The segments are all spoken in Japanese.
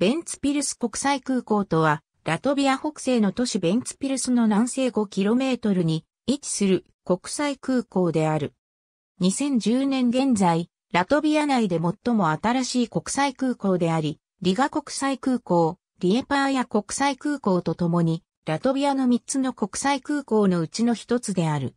ベンツピルス国際空港とは、ラトビア北西の都市ベンツピルスの南西 5km に位置する国際空港である。2010年現在、ラトビア内で最も新しい国際空港であり、リガ国際空港、リエパーヤ国際空港とともに、ラトビアの3つの国際空港のうちの1つである。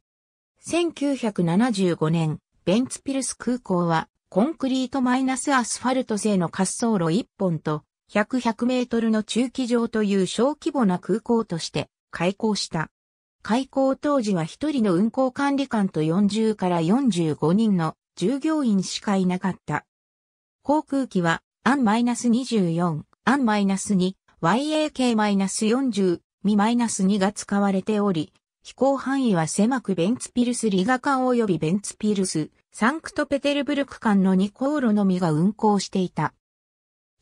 1975年、ベンツピルス空港は、コンクリートマイナスアスファルト製の滑走路1本と、100 100メートルの駐機場という小規模な空港として開港した。開港当時は一人の運航管理官と40から45人の従業員しかいなかった。航空機は、アン -24、アン -2、YAK-40、ミ -2 が使われており、飛行範囲は狭くベンツピルスリガ館及びベンツピルス、サンクトペテルブルク館の2航路のみが運航していた。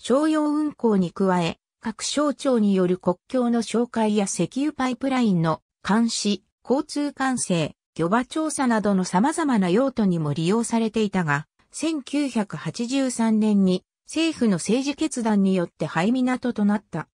商用運行に加え、各省庁による国境の紹介や石油パイプラインの監視、交通管制、漁場調査などの様々な用途にも利用されていたが、1983年に政府の政治決断によって廃港となった。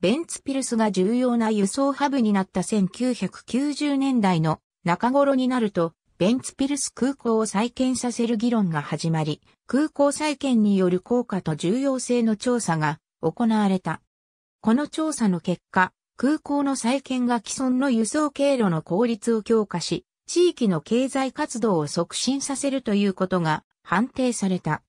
ベンツピルスが重要な輸送ハブになった1990年代の中頃になると、ベンツピルス空港を再建させる議論が始まり、空港再建による効果と重要性の調査が行われた。この調査の結果、空港の再建が既存の輸送経路の効率を強化し、地域の経済活動を促進させるということが判定された。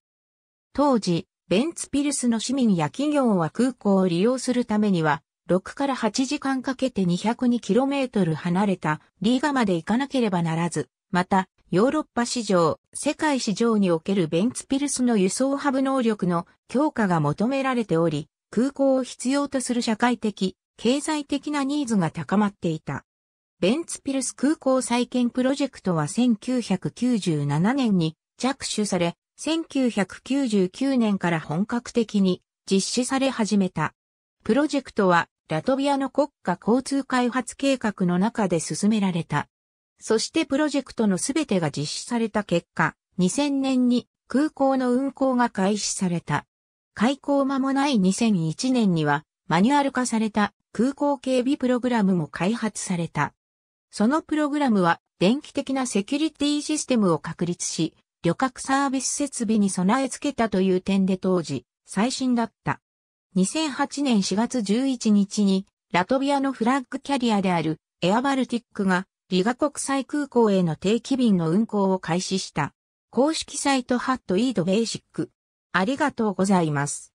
当時、ベンツピルスの市民や企業は空港を利用するためには、6から8時間かけて 202km 離れたリーガまで行かなければならず、また、ヨーロッパ市場、世界市場におけるベンツピルスの輸送ハブ能力の強化が求められており、空港を必要とする社会的、経済的なニーズが高まっていた。ベンツピルス空港再建プロジェクトは1997年に着手され、1999年から本格的に実施され始めた。プロジェクトはラトビアの国家交通開発計画の中で進められた。そしてプロジェクトのすべてが実施された結果、2000年に空港の運航が開始された。開港間もない2001年には、マニュアル化された空港警備プログラムも開発された。そのプログラムは、電気的なセキュリティシステムを確立し、旅客サービス設備に備え付けたという点で当時、最新だった。2008年4月11日に、ラトビアのフラッグキャリアであるエアバルティックがリガ国際空港への定期便の運航を開始した。公式サイトハットイードベーシック。ありがとうございます。